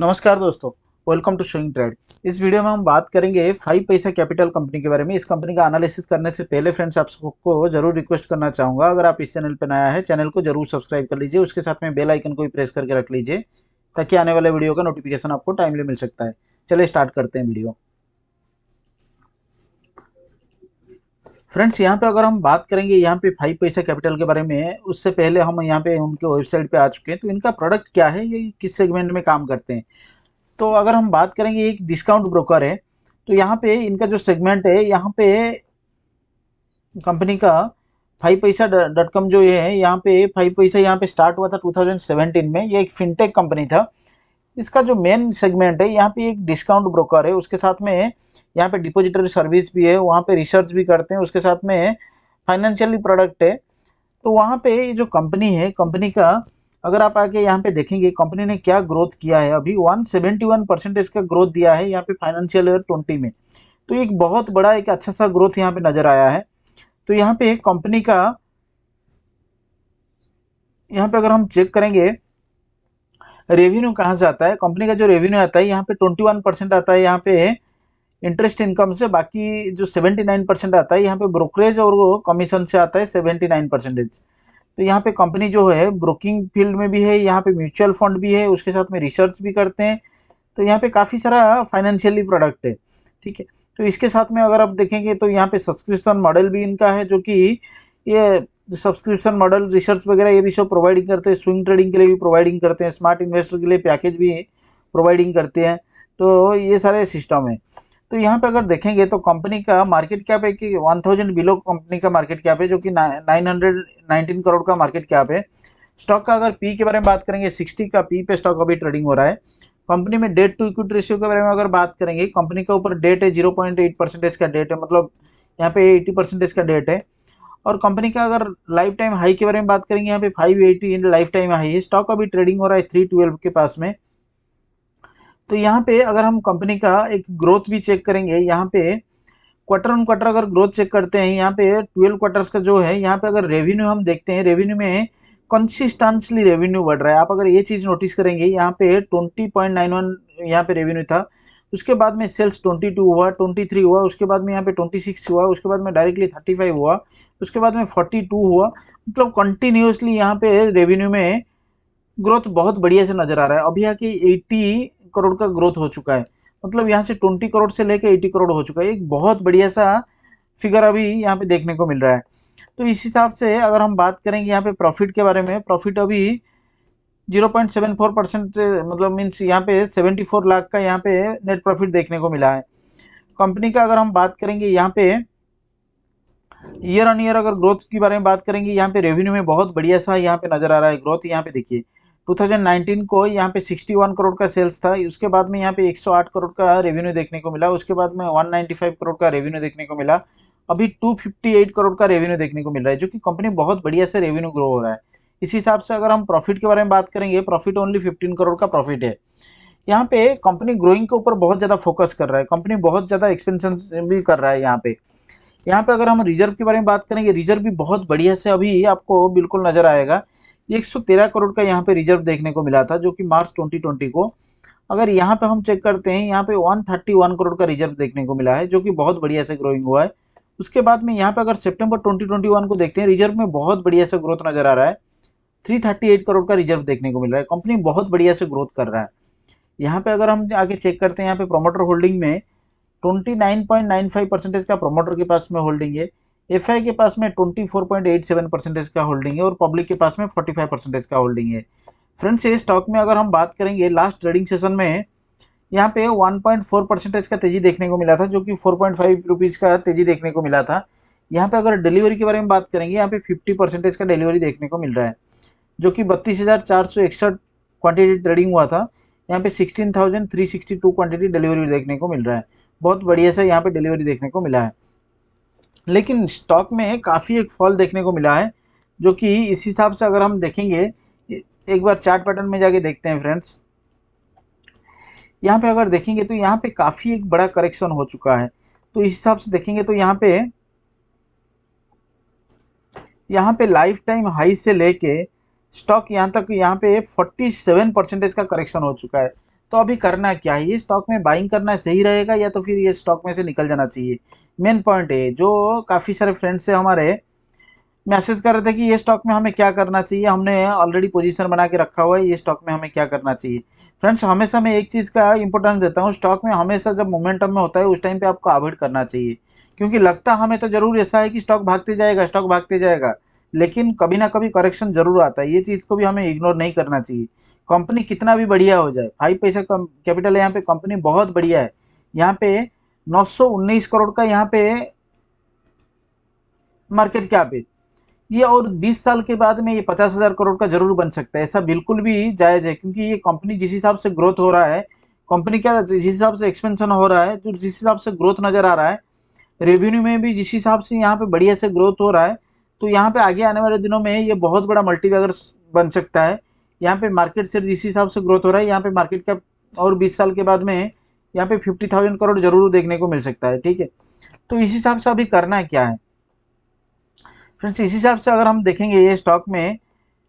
नमस्कार दोस्तों welcome to showing trade इस वीडियो में हम बात करेंगे फाइव पैसा कैपिटल कंपनी के बारे में इस कंपनी का एनालिसिस करने से पहले फ्रेंड्स आप सबको जरूर रिक्वेस्ट करना चाहूँगा अगर आप इस चैनल पर नया है चैनल को जरूर सब्सक्राइब कर लीजिए उसके साथ में बेल आइकन को भी प्रेस करके रख लीजिए ताकि आने वाले वीडियो का नोटिफिकेशन आपको टाइमली मिल सकता है चले स्टार्ट करते हैं वीडियो फ्रेंड्स यहाँ पे अगर हम बात करेंगे यहाँ पे फाइव पैसा कैपिटल के बारे में उससे पहले हम यहाँ पे उनके वेबसाइट पे आ चुके हैं तो इनका प्रोडक्ट क्या है ये किस सेगमेंट में काम करते हैं तो अगर हम बात करेंगे एक डिस्काउंट ब्रोकर है तो यहाँ पे इनका जो सेगमेंट है यहाँ पे कंपनी का फाइव पैसा डॉट कॉम जो है यहाँ पे फाइव पैसा यहाँ पे स्टार्ट हुआ था सेवेंटीन में ये एक फिनटेक कंपनी था इसका जो मेन सेगमेंट है यहाँ पे एक डिस्काउंट ब्रोकर है उसके साथ में यहाँ पे डिपोजिटरी सर्विस भी है वहाँ पे रिसर्च भी करते हैं उसके साथ में फाइनेंशियली प्रोडक्ट है तो वहाँ पे ये जो कंपनी है कंपनी का अगर आप आके यहाँ पे देखेंगे कंपनी ने क्या ग्रोथ किया है अभी वन परसेंटेज का ग्रोथ दिया है यहाँ पे फाइनेंशियल ईयर ट्वेंटी में तो एक बहुत बड़ा एक अच्छा सा ग्रोथ यहाँ पे नज़र आया है तो यहाँ पे कंपनी का यहाँ पे अगर हम चेक करेंगे रेवेन्यू कहाँ से आता है कंपनी का जो रेवेन्यू आता है यहाँ पे 21 परसेंट आता है यहाँ पे इंटरेस्ट इनकम से बाकी जो 79 परसेंट आता है यहाँ पे ब्रोकरेज और कमीशन से आता है 79 परसेंटेज तो यहाँ पे कंपनी जो है ब्रोकिंग फील्ड में भी है यहाँ पे म्यूचुअल फंड भी है उसके साथ में रिसर्च भी करते हैं तो यहाँ पे काफ़ी सारा फाइनेंशियली प्रोडक्ट है ठीक है तो इसके साथ में अगर आप देखेंगे तो यहाँ पे सब्सक्रिप्शन मॉडल भी इनका है जो कि ये सब्सक्रिप्शन मॉडल रिसर्च वगैरह ये भी सब प्रोवाइडिंग करते हैं स्विंग ट्रेडिंग के लिए भी प्रोवाइडिंग करते हैं स्मार्ट इन्वेस्टर के लिए पैकेज भी प्रोवाइडिंग करते हैं तो ये सारे सिस्टम है तो यहाँ पे अगर देखेंगे तो कंपनी का मार्केट कैप है कि वन थाउजेंड बिलो कंपनी का मार्केट कैप है जो कि नाइन हंड्रेड नाइनटीन करोड़ का मार्केट कैप है स्टॉक का अगर पी के बारे में बात करेंगे सिक्सटी का पी पे स्टॉक अभी ट्रेडिंग हो रहा है कंपनी में डेट टू इक्विटी रेशियो के बारे में अगर बात करेंगे कंपनी के ऊपर डेट है जीरो पॉइंट एट परसेंटेज का डेट है मतलब यहाँ पे एटी परसेंटेज का डेट है और कंपनी का अगर लाइफ टाइम हाई के बारे में बात करेंगे यहाँ पे 580 एटी लाइफ टाइम हाई है स्टॉक अभी ट्रेडिंग हो रहा है 312 के पास में तो यहाँ पे अगर हम कंपनी का एक ग्रोथ भी चेक करेंगे यहाँ पे क्वार्टर ऑन क्वार्टर अगर ग्रोथ चेक करते हैं यहाँ पे ट्वेल्व क्वार्टर्स का जो है यहाँ पे अगर रेवेन्यू हम देखते हैं रेवेन्यू में कंसिस्टेंसली रेवेन्यू बढ़ रहा है आप अगर ये चीज़ नोटिस करेंगे यहाँ पे ट्वेंटी पॉइंट यहाँ पे रेवेन्यू था उसके बाद में सेल्स 22 हुआ 23 हुआ उसके बाद में यहाँ पे 26 हुआ उसके बाद में डायरेक्टली 35 हुआ उसके बाद में 42 हुआ मतलब कंटिन्यूसली यहाँ पे रेवेन्यू में ग्रोथ बहुत बढ़िया से नज़र आ रहा है अभी यहाँ की एट्टी करोड़ का ग्रोथ हो चुका है मतलब यहाँ से ट्वेंटी करोड़ से लेकर एट्टी करोड़ हो चुका है एक बहुत बढ़िया सा फिगर अभी यहाँ पे देखने को मिल रहा है तो इस हिसाब से अगर हम बात करेंगे यहाँ पे प्रॉफिट के बारे में प्रॉफिट अभी zero point seven four percent मतलब मीन्स यहाँ पे सेवेंटी फोर लाख का यहाँ पे नेट प्रॉफिट देखने को मिला है कंपनी का अगर हम बात करेंगे यहाँ पे ईयर ऑन ईयर अगर ग्रोथ के बारे में बात करेंगे यहाँ पे रेवेन्यू में बहुत बढ़िया सा यहाँ पे नज़र आ रहा है ग्रोथ यहाँ पे देखिए 2019 को यहाँ पे 61 करोड़ का सेल्स था उसके बाद में यहाँ पे 108 करोड़ का रेवेन्यू देखने को मिला उसके बाद में 195 करोड़ का रेवेन्यू देखने को मिला अभी 258 करोड़ का रेवेन्यू देखने को मिल रहा है जो कि कंपनी बहुत बढ़िया से रेवेन्यू ग्रो हो रहा है इस हिसाब से अगर हम प्रॉफिट के बारे में बात करेंगे प्रॉफिट ओनली फिफ्टीन करोड़ का प्रॉफिट है यहाँ पे कंपनी ग्रोइंग के ऊपर बहुत ज़्यादा फोकस कर रहा है कंपनी बहुत ज़्यादा एक्सपेंशन भी कर रहा है यहाँ पे यहाँ पे अगर हम रिजर्व के बारे में बात करेंगे रिजर्व भी बहुत बढ़िया से अभी आपको बिल्कुल नज़र आएगा तेरह करोड़ का यहाँ पे रिजर्व देखने को मिला था जो कि मार्च 2020 को अगर यहाँ पे हम चेक करते हैं यहाँ पे वन करोड़ का रिजर्व देखने को मिला है जो कि बहुत बढ़िया से ग्रोइंग हुआ है उसके बाद में यहाँ पे अगर सेप्टेम्बर ट्वेंटी को देखते हैं रिजर्व में बहुत बढ़िया से ग्रोथ नज़र आ रहा है 338 करोड़ का रिजर्व देखने को मिल रहा है कंपनी बहुत बढ़िया से ग्रोथ कर रहा है यहाँ पे अगर हम आगे चेक करते हैं यहाँ पे प्रोमोटर होल्डिंग में 29.95 परसेंटेज का प्रोमोटर के पास में होल्डिंग है एफ के पास में 24.87 परसेंटेज का होल्डिंग है और पब्लिक के पास में 45 परसेंटेज का होल्डिंग है फ्रेंड्स ये स्टॉक में अगर हम बात करेंगे लास्ट ट्रेडिंग सेशन में यहाँ पे वन परसेंटेज का तेजी देखने को मिला था जो कि फोर रुपीज़ का तेजी देखने को मिला था यहाँ पे अगर डिलीवरी के बारे में बात करेंगे यहाँ पे फिफ्टी परसेंटेज का डिलीवरी देखने को मिल रहा है जो कि बत्तीस हज़ार चार सौ इकसठ क्वान्टिटी ट्रेडिंग हुआ था यहाँ पे sixteen thousand three sixty two quantity delivery देखने को मिल रहा है बहुत बढ़िया सा यहाँ पे डिलीवरी देखने को मिला है लेकिन स्टॉक में काफ़ी एक फॉल देखने को मिला है जो कि इस हिसाब से अगर हम देखेंगे एक बार चार्ट पैटर्न में जाके देखते हैं फ्रेंड्स यहाँ पे अगर देखेंगे तो यहाँ पे काफ़ी एक बड़ा करेक्शन हो चुका है तो इस हिसाब से देखेंगे तो यहाँ पे यहाँ पे लाइफ टाइम हाई से लेके स्टॉक यहाँ तक यहाँ पे 47 परसेंटेज का करेक्शन हो चुका है तो अभी करना क्या है ये स्टॉक में बाइंग करना सही रहेगा या तो फिर ये स्टॉक में से निकल जाना चाहिए मेन पॉइंट है जो काफ़ी सारे फ्रेंड्स से हमारे मैसेज कर रहे थे कि ये स्टॉक में हमें क्या करना चाहिए हमने ऑलरेडी पोजीशन बना के रखा हुआ है ये स्टॉक में हमें क्या करना चाहिए फ्रेंड्स हमेशा मैं एक चीज़ का इंपॉर्टेंस देता हूँ स्टॉक में हमेशा जब मोमेंटम में होता है उस टाइम पे आपको अवॉइड करना चाहिए क्योंकि लगता हमें तो ज़रूर ऐसा है कि स्टॉक भागते जाएगा स्टॉक भागते जाएगा लेकिन कभी ना कभी करेक्शन जरूर आता है ये चीज़ को भी हमें इग्नोर नहीं करना चाहिए कंपनी कितना भी बढ़िया हो जाए फाइव पैसा कैपिटल है यहाँ पे कंपनी बहुत बढ़िया है यहाँ पे 919 करोड़ का यहाँ पे मार्केट कैप है ये और 20 साल के बाद में ये पचास हज़ार करोड़ का जरूर बन सकता है ऐसा बिल्कुल भी जायज़ है क्योंकि ये कंपनी जिस हिसाब से ग्रोथ हो रहा है कंपनी का जिस हिसाब से एक्सपेंशन हो रहा है जो जिस हिसाब से ग्रोथ नज़र आ रहा है रेवेन्यू में भी जिस हिसाब से यहाँ पे बढ़िया से ग्रोथ हो रहा है तो यहाँ पे आगे आने वाले दिनों में ये बहुत बड़ा मल्टीवैगर बन सकता है यहाँ पे मार्केट सिर्फ इसी हिसाब से ग्रोथ हो रहा है यहाँ पे मार्केट का और 20 साल के बाद में यहाँ पे 50,000 करोड़ जरूर देखने को मिल सकता है ठीक है तो इस हिसाब से अभी करना है क्या है फ्रेंड्स इस हिसाब से अगर हम देखेंगे ये स्टॉक में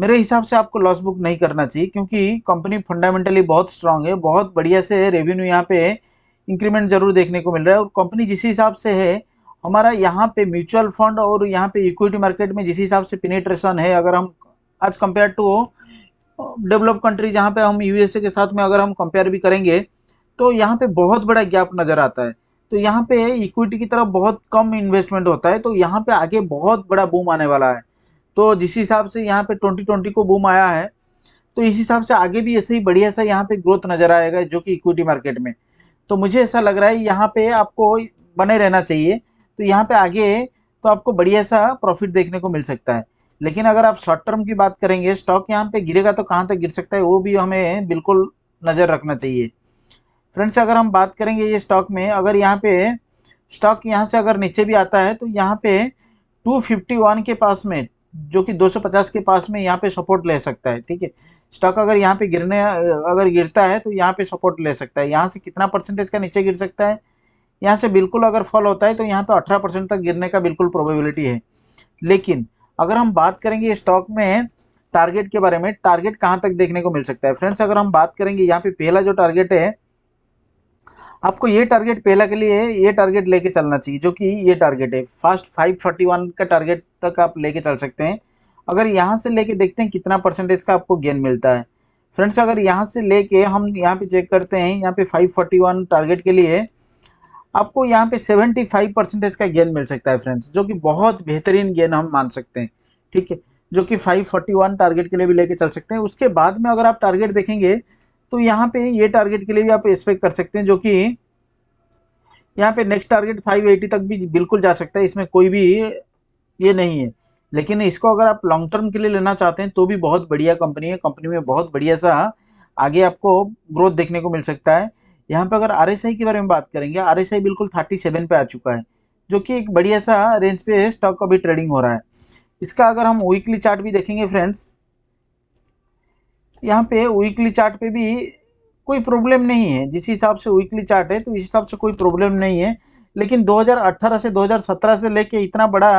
मेरे हिसाब से आपको लॉस बुक नहीं करना चाहिए क्योंकि कंपनी फंडामेंटली बहुत स्ट्रांग है बहुत बढ़िया से रेवेन्यू यहाँ पे इंक्रीमेंट जरूर देखने को मिल रहा है और कंपनी जिस हिसाब से है हमारा यहाँ पे म्यूचुअल फंड और यहाँ पे इक्विटी मार्केट में जिस हिसाब से पिनेट्रेशन है अगर हम आज कंपेयर टू डेवलप कंट्री जहाँ पे हम यूएसए के साथ में अगर हम कंपेयर भी करेंगे तो यहाँ पे बहुत बड़ा गैप नज़र आता है तो यहाँ पे इक्विटी की तरफ बहुत कम इन्वेस्टमेंट होता है तो यहाँ पे आगे बहुत बड़ा बूम आने वाला है तो जिस हिसाब से यहाँ पे ट्वेंटी को बूम आया है तो इस हिसाब से आगे भी ऐसे ही बढ़िया सा यहाँ पे ग्रोथ नज़र आएगा जो कि इक्विटी मार्केट में तो मुझे ऐसा लग रहा है यहाँ पे आपको बने रहना चाहिए तो यहाँ पे आगे तो आपको बढ़िया सा प्रॉफिट देखने को मिल सकता है लेकिन अगर आप शॉर्ट टर्म की बात करेंगे स्टॉक यहाँ पे गिरेगा तो कहाँ तक गिर सकता है वो भी हमें बिल्कुल नज़र रखना चाहिए फ्रेंड्स अगर हम बात करेंगे ये स्टॉक में अगर यहाँ पे स्टॉक यहाँ से अगर नीचे भी आता है तो यहाँ पे 251 के पास में जो कि 250 के पास में यहाँ पे सपोर्ट ले सकता है ठीक है स्टॉक अगर यहाँ पे गिरने अगर गिरता है तो यहाँ पे सपोर्ट ले सकता है यहाँ से कितना परसेंटेज का नीचे गिर सकता है यहाँ से बिल्कुल अगर फॉल होता है तो यहाँ पे 18 परसेंट तक गिरने का बिल्कुल प्रोबेबिलिटी है लेकिन अगर हम बात करेंगे स्टॉक में टारगेट के बारे में टारगेट कहाँ तक देखने को मिल सकता है फ्रेंड्स अगर हम बात करेंगे यहाँ पे पहला जो टारगेट है आपको ये टारगेट पहला के लिए ये टारगेट लेके चलना चाहिए जो कि ये टारगेट है फास्ट वन का टारगेट तक आप लेके चल सकते हैं अगर यहाँ से लेके देखते हैं कितना परसेंटेज का आपको गेन मिलता है फ्रेंड्स अगर यहाँ से लेके हम यहाँ पे चेक करते हैं यहाँ पे 541 टारगेट के लिए आपको यहाँ पे 75 परसेंटेज का गेन मिल सकता है फ्रेंड्स जो कि बहुत बेहतरीन गेन हम मान सकते हैं ठीक है जो कि 541 टारगेट के लिए भी लेके चल सकते हैं उसके बाद में अगर आप टारगेट देखेंगे तो यहाँ पे ये टारगेट के लिए भी आप एक्सपेक्ट कर सकते हैं जो कि यहाँ पे नेक्स्ट टारगेट 580 तक भी बिल्कुल जा सकता है इसमें कोई भी ये नहीं है लेकिन इसको अगर आप लॉन्ग टर्म के लिए लेना चाहते हैं तो भी बहुत बढ़िया कंपनी है कंपनी में बहुत बढ़िया सा आगे आपको ग्रोथ देखने को मिल सकता है यहाँ पर अगर आर के बारे में बात करेंगे आर बिल्कुल थर्टी पे आ चुका है जो कि एक बढ़िया सा रेंज पे स्टॉक का भी ट्रेडिंग हो रहा है इसका अगर हम वीकली चार्ट भी देखेंगे फ्रेंड्स यहाँ पे वीकली चार्ट पे भी कोई प्रॉब्लम नहीं है जिस हिसाब से वीकली चार्ट है तो इस हिसाब से कोई प्रॉब्लम नहीं है लेकिन 2018 से 2017 से लेके इतना बड़ा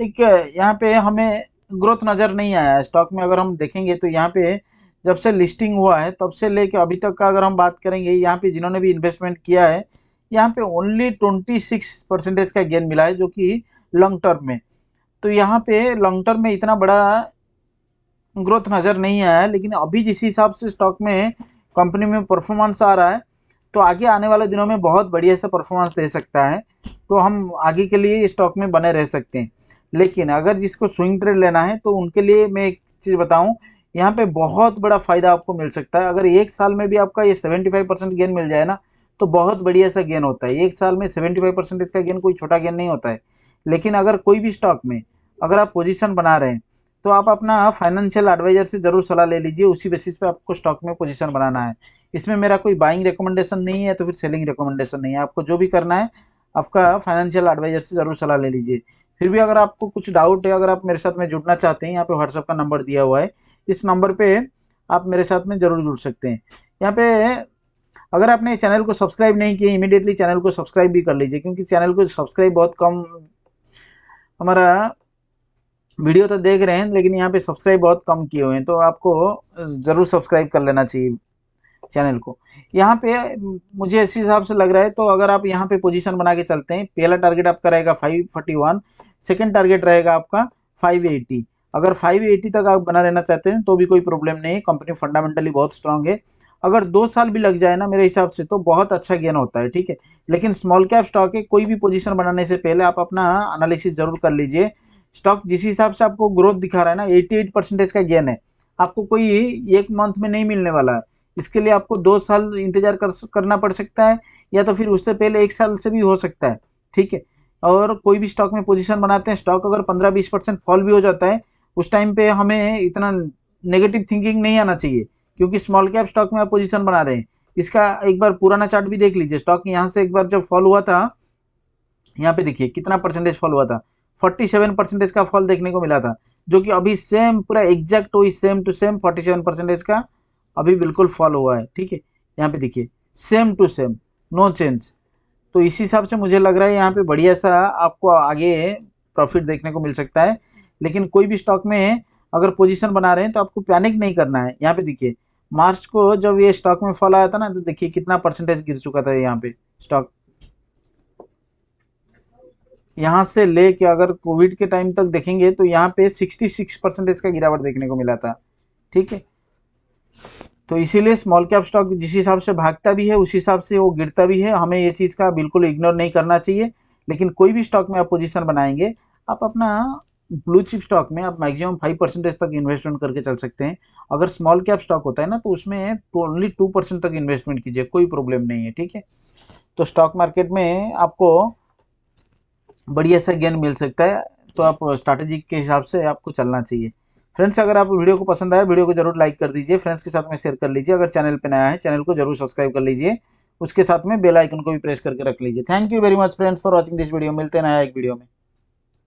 एक यहाँ पे हमें ग्रोथ नज़र नहीं आया स्टॉक में अगर हम देखेंगे तो यहाँ पे जब से लिस्टिंग हुआ है तब से लेके अभी तक का अगर हम बात करेंगे यहाँ पे जिन्होंने भी इन्वेस्टमेंट किया है यहाँ पे ओनली ट्वेंटी सिक्स परसेंटेज का गेन मिला है जो कि लॉन्ग टर्म में तो यहाँ पे लॉन्ग टर्म में इतना बड़ा ग्रोथ नज़र नहीं आया है लेकिन अभी जिस हिसाब से स्टॉक में कंपनी में परफॉर्मेंस आ रहा है तो आगे आने वाले दिनों में बहुत बढ़िया सा परफॉर्मेंस दे सकता है तो हम आगे के लिए स्टॉक में बने रह सकते हैं लेकिन अगर जिसको स्विंग ट्रेड लेना है तो उनके लिए मैं एक चीज़ बताऊं यहाँ पे बहुत बड़ा फ़ायदा आपको मिल सकता है अगर एक साल में भी आपका ये सेवेंटी फाइव परसेंट गेन मिल जाए ना तो बहुत बढ़िया सा गेन होता है एक साल में सेवेंटी फाइव परसेंट इसका गेन कोई छोटा गेन नहीं होता है लेकिन अगर कोई भी स्टॉक में अगर आप पोजीशन बना रहे हैं तो आप अपना फाइनेंशियल एडवाइजर से ज़रूर सलाह ले लीजिए उसी बेसिस पे आपको स्टॉक में पोजिशन बनाना है इसमें मेरा कोई बाइंग रिकमेंडेशन नहीं है तो फिर सेलिंग रिकमेंडेशन नहीं है आपको जो भी करना है आपका फाइनेंशियल एडवाइजर से ज़रूर सलाह ले लीजिए फिर भी अगर आपको कुछ डाउट है अगर आप मेरे साथ में जुड़ना चाहते हैं यहाँ पे व्हाट्सअप का नंबर दिया हुआ है इस नंबर पे आप मेरे साथ में ज़रूर जुड़ सकते हैं यहाँ पे अगर आपने चैनल को सब्सक्राइब नहीं किया इमीडिएटली चैनल को सब्सक्राइब भी कर लीजिए क्योंकि चैनल को सब्सक्राइब बहुत कम हमारा वीडियो तो देख रहे हैं लेकिन यहाँ पे सब्सक्राइब बहुत कम किए हुए हैं तो आपको ज़रूर सब्सक्राइब कर लेना चाहिए चैनल को यहाँ पे मुझे इसी हिसाब से लग रहा है तो अगर आप यहाँ पे पोजीशन बना के चलते हैं पहला टारगेट आपका रहेगा 541 सेकंड टारगेट रहेगा आपका 580 अगर 580 तक आप बना रहना चाहते हैं तो भी कोई प्रॉब्लम नहीं है कंपनी फंडामेंटली बहुत स्ट्रांग है अगर दो साल भी लग जाए ना मेरे हिसाब से तो बहुत अच्छा गेन होता है ठीक है लेकिन स्मॉल कैप स्टॉक है कोई भी पोजीशन बनाने से पहले आप अपना एनालिसिस जरूर कर लीजिए स्टॉक जिस हिसाब से आपको ग्रोथ दिखा रहा है ना एट्टी परसेंटेज का गेन है आपको कोई एक मंथ में नहीं मिलने वाला है इसके लिए आपको दो साल इंतजार कर करना पड़ सकता है या तो फिर उससे पहले एक साल से भी हो सकता है ठीक है और कोई भी स्टॉक में पोजीशन बनाते हैं स्टॉक अगर पंद्रह बीस परसेंट फॉल भी हो जाता है उस टाइम पे हमें इतना नेगेटिव थिंकिंग नहीं आना चाहिए क्योंकि स्मॉल कैप स्टॉक में आप पोजिशन बना रहे हैं इसका एक बार पुराना चार्ट भी देख लीजिए स्टॉक यहाँ से एक बार जब फॉल हुआ था यहाँ पे देखिए कितना परसेंटेज फॉल हुआ था 47 परसेंटेज का फॉल देखने को मिला था जो कि अभी सेम पूरा एग्जैक्ट वही सेम टू सेम 47 परसेंटेज का अभी बिल्कुल फॉल हुआ है ठीक है यहाँ पे देखिए same to same no change तो इसी हिसाब से मुझे लग रहा है यहाँ पे बढ़िया सा आपको आगे प्रॉफिट देखने को मिल सकता है लेकिन कोई भी स्टॉक में अगर पोजीशन बना रहे हैं तो आपको पैनिक नहीं करना है यहाँ पे देखिए मार्च को जब ये स्टॉक में फॉल आया था ना तो देखिए कितना परसेंटेज गिर चुका था यहाँ पे स्टॉक यहाँ से ले के अगर कोविड के टाइम तक देखेंगे तो यहाँ पे 66 परसेंटेज का गिरावट देखने को मिला था ठीक है तो इसीलिए स्मॉल कैप स्टॉक जिस हिसाब से भागता भी है उस हिसाब से वो गिरता भी है हमें ये चीज़ का बिल्कुल इग्नोर नहीं करना चाहिए लेकिन कोई भी स्टॉक में आप पोजिशन बनाएंगे आप अपना ब्लू चिप स्टॉक में आप मैक्सिमम फाइव परसेंटेज तक इन्वेस्टमेंट करके चल सकते हैं अगर स्मॉल कैप स्टॉक होता है ना तो उसमें ओनली टू परसेंट तक इन्वेस्टमेंट कीजिए कोई प्रॉब्लम नहीं है ठीक है तो स्टॉक मार्केट में आपको बढ़िया सा गेन मिल सकता है तो आप स्ट्रैटेजिक के हिसाब से आपको चलना चाहिए फ्रेंड्स अगर आप वीडियो को पसंद आए वीडियो को जरूर लाइक कर दीजिए फ्रेंड्स के साथ में शेयर कर लीजिए अगर चैनल पर नया है चैनल को जरूर सब्सक्राइब कर लीजिए उसके साथ में बेल आइकन को भी प्रेस करके रख लीजिए thank you very much friends for watching this video मिलते हैं नया एक वीडियो में